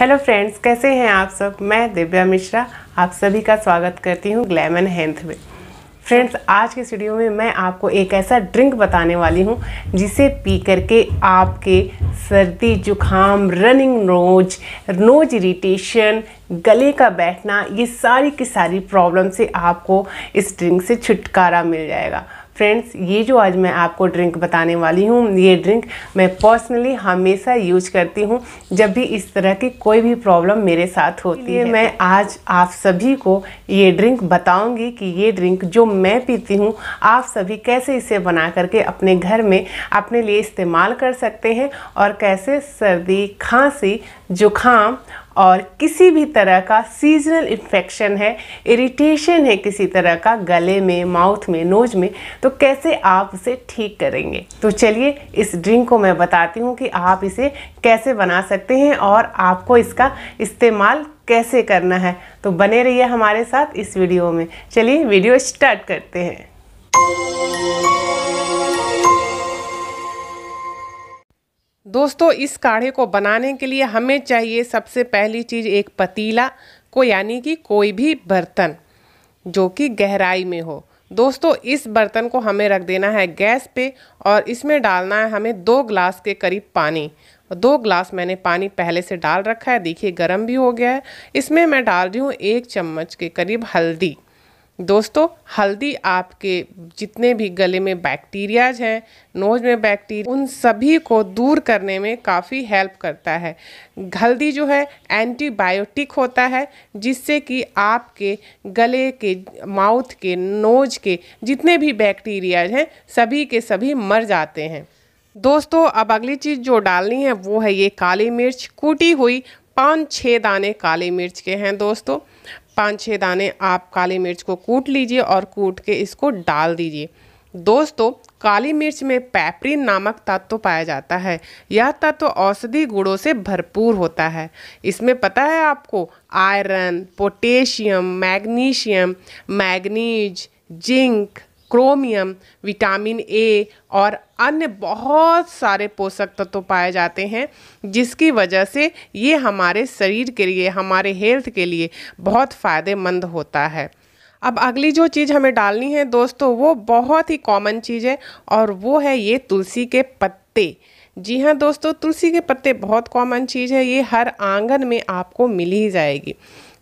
hello friends कैसे हैं आप सब मैं दिव्या मिश्रा आप सभी का स्वागत करती हूँ ग्लैमन हेल्थ में फ्रेंड्स आज के स्टीडियो में मैं आपको एक ऐसा ड्रिंक बताने वाली हूँ जिसे पी करके आपके सर्दी जुखाम रनिंग नोज नोज इरीटेशन गले का बैठना ये सारी की सारी प्रॉब्लम से आपको इस ड्रिंक से छुटकारा मिल जाएगा फ्रेंड्स ये जो आज मैं आपको ड्रिंक बताने वाली हूँ ये ड्रिंक मैं पर्सनली हमेशा यूज करती हूँ जब भी इस तरह की कोई भी प्रॉब्लम मेरे साथ होती है मैं आज आप सभी को ये ड्रिंक बताऊँगी कि ये ड्रिंक जो मैं पीती हूँ आप सभी कैसे इसे बना करके अपने घर में अपने लिए इस्तेमाल कर सकते हैं और कैसे सर्दी खांसी जुखाम और किसी भी तरह का सीजनल इन्फेक्शन है इरिटेशन है किसी तरह का गले में माउथ में नोज में तो कैसे आप उसे ठीक करेंगे तो चलिए इस ड्रिंक को मैं बताती हूँ कि आप इसे कैसे बना सकते हैं और आपको इसका इस्तेमाल कैसे करना है तो बने रहिए हमारे साथ इस वीडियो में चलिए वीडियो स्टार्ट करते हैं दोस्तों इस काढ़े को बनाने के लिए हमें चाहिए सबसे पहली चीज़ एक पतीला को यानी कि कोई भी बर्तन जो कि गहराई में हो दोस्तों इस बर्तन को हमें रख देना है गैस पे और इसमें डालना है हमें दो ग्लास के करीब पानी दो ग्लास मैंने पानी पहले से डाल रखा है देखिए गर्म भी हो गया है इसमें मैं डाल रही हूँ एक चम्मच के करीब हल्दी दोस्तों हल्दी आपके जितने भी गले में बैक्टीरियाज हैं नोज में बैक्टीरिया उन सभी को दूर करने में काफ़ी हेल्प करता है हल्दी जो है एंटीबायोटिक होता है जिससे कि आपके गले के माउथ के नोज के जितने भी बैक्टीरियाज हैं सभी के सभी मर जाते हैं दोस्तों अब अगली चीज़ जो डालनी है वो है ये काली मिर्च कूटी हुई पाँच छः दाने काली मिर्च के हैं दोस्तों पाँच छः दाने आप काली मिर्च को कूट लीजिए और कूट के इसको डाल दीजिए दोस्तों काली मिर्च में पैपरिन नामक तत्व पाया जाता है यह तत्व औषधि गुणों से भरपूर होता है इसमें पता है आपको iron potassium magnesium manganese zinc chromium vitamin A और अन्य बहुत सारे पोषक तत्व तो पाए जाते हैं जिसकी वजह से ये हमारे शरीर के लिए हमारे हेल्थ के लिए बहुत फ़ायदेमंद होता है अब अगली जो चीज़ हमें डालनी है दोस्तों वो बहुत ही कॉमन चीज़ है और वो है ये तुलसी के पत्ते जी हाँ दोस्तों तुलसी के पत्ते बहुत कॉमन चीज़ है ये हर आंगन में आपको मिल ही जाएगी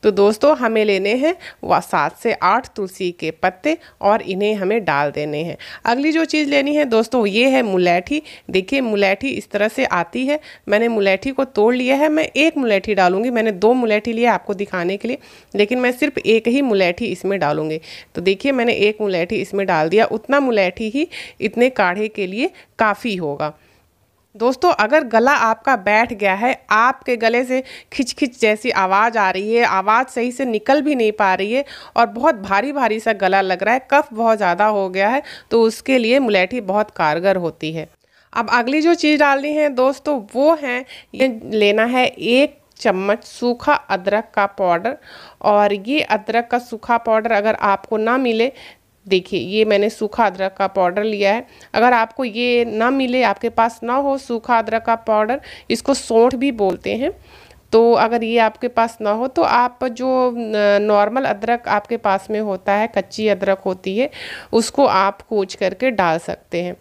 तो दोस्तों हमें लेने हैं वह सात से आठ तुलसी के पत्ते और इन्हें हमें डाल देने हैं अगली जो चीज़ लेनी है दोस्तों ये है मुलैठी देखिए मुलैठी इस तरह से आती है मैंने मुलैठी को तोड़ लिया है मैं एक मुलैठी डालूंगी मैंने दो मुलैठी लिया आपको दिखाने के लिए लेकिन मैं सिर्फ एक ही मुलैठी इसमें डालूंगी तो देखिए मैंने एक मुलैठी इसमें डाल दिया उतना मुलैठी ही इतने काढ़े के लिए काफ़ी होगा दोस्तों अगर गला आपका बैठ गया है आपके गले से खिच खिच जैसी आवाज़ आ रही है आवाज़ सही से निकल भी नहीं पा रही है और बहुत भारी भारी सा गला लग रहा है कफ बहुत ज़्यादा हो गया है तो उसके लिए मुलैठी बहुत कारगर होती है अब अगली जो चीज़ डालनी है दोस्तों वो है ये लेना है एक चम्मच सूखा अदरक का पाउडर और ये अदरक का सूखा पाउडर अगर आपको ना मिले देखिए ये मैंने सूखा अदरक का पाउडर लिया है अगर आपको ये ना मिले आपके पास ना हो सूखा अदरक का पाउडर इसको सोंठ भी बोलते हैं तो अगर ये आपके पास ना हो तो आप जो नॉर्मल अदरक आपके पास में होता है कच्ची अदरक होती है उसको आप कूच करके डाल सकते हैं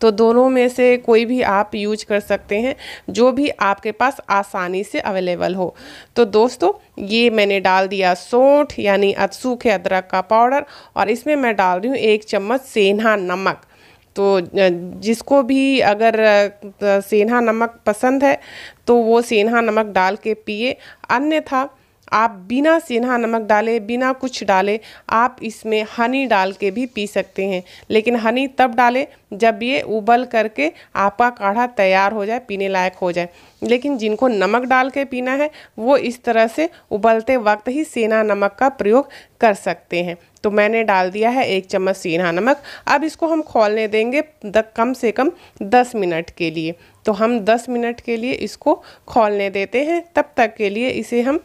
तो दोनों में से कोई भी आप यूज कर सकते हैं जो भी आपके पास आसानी से अवेलेबल हो तो दोस्तों ये मैंने डाल दिया सौठ यानी सूखे अदरक का पाउडर और इसमें मैं डाल रही हूँ एक चम्मच सेंधा नमक तो जिसको भी अगर सेंधा नमक पसंद है तो वो सेंधा नमक डाल के पिए अन्यथा आप बिना सेंधा नमक डाले बिना कुछ डाले आप इसमें हनी डाल के भी पी सकते हैं लेकिन हनी तब डालें जब ये उबल करके आपका काढ़ा तैयार हो जाए पीने लायक हो जाए लेकिन जिनको नमक डाल के पीना है वो इस तरह से उबलते वक्त ही सेना नमक का प्रयोग कर सकते हैं तो मैंने डाल दिया है एक चम्मच सेना नमक अब इसको हम खोलने देंगे कम से कम दस मिनट के लिए तो हम दस मिनट के लिए इसको खोलने देते हैं तब तक के लिए इसे हम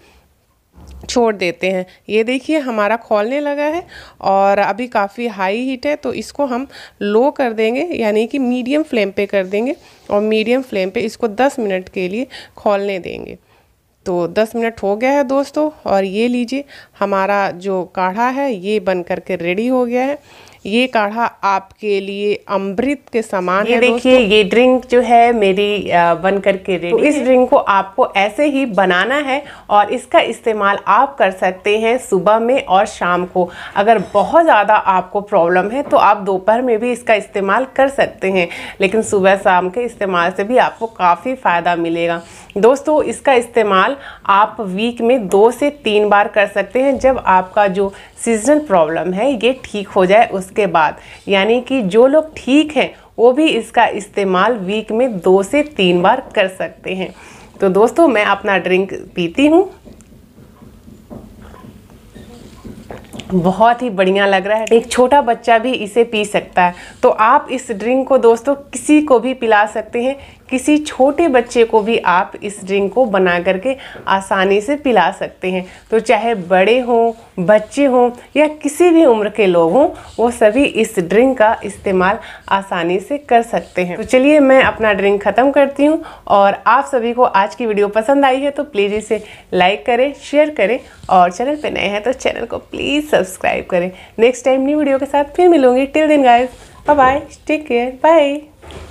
छोड़ देते हैं ये देखिए हमारा खोलने लगा है और अभी काफ़ी हाई हीट है तो इसको हम लो कर देंगे यानी कि मीडियम फ्लेम पे कर देंगे और मीडियम फ्लेम पे इसको 10 मिनट के लिए खोलने देंगे तो 10 मिनट हो गया है दोस्तों और ये लीजिए हमारा जो काढ़ा है ये बन करके रेडी हो गया है ये काढ़ा आपके लिए अमृत के समान ये देखिए ये ड्रिंक जो है मेरी बन करके रेडी तो इस ड्रिंक को आपको ऐसे ही बनाना है और इसका इस्तेमाल आप कर सकते हैं सुबह में और शाम को अगर बहुत ज़्यादा आपको प्रॉब्लम है तो आप दोपहर में भी इसका इस्तेमाल कर सकते हैं लेकिन सुबह शाम के इस्तेमाल से भी आपको काफ़ी फ़ायदा मिलेगा दोस्तों इसका इस्तेमाल आप वीक में दो से तीन बार कर सकते हैं जब आपका जो सीजनल प्रॉब्लम है ये ठीक हो जाए उसके बाद यानी कि जो लोग ठीक हैं वो भी इसका इस्तेमाल वीक में दो से तीन बार कर सकते हैं तो दोस्तों मैं अपना ड्रिंक पीती हूँ बहुत ही बढ़िया लग रहा है एक छोटा बच्चा भी इसे पी सकता है तो आप इस ड्रिंक को दोस्तों किसी को भी पिला सकते हैं किसी छोटे बच्चे को भी आप इस ड्रिंक को बना करके आसानी से पिला सकते हैं तो चाहे बड़े हों बच्चे हों या किसी भी उम्र के लोग हों वो सभी इस ड्रिंक का इस्तेमाल आसानी से कर सकते हैं तो चलिए मैं अपना ड्रिंक ख़त्म करती हूँ और आप सभी को आज की वीडियो पसंद आई है तो प्लीज़ इसे लाइक करें शेयर करें और चैनल पर नए हैं तो चैनल को प्लीज़ सब्सक्राइब करें नेक्स्ट टाइम न्यू वीडियो के साथ फिर मिलूंगी till then guys bye bye take care bye